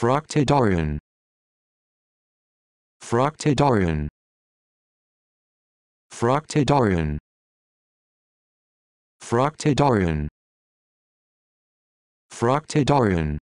Fructidarian. Fructidarian. Fructidarian. Fructidarian. Fructidarian.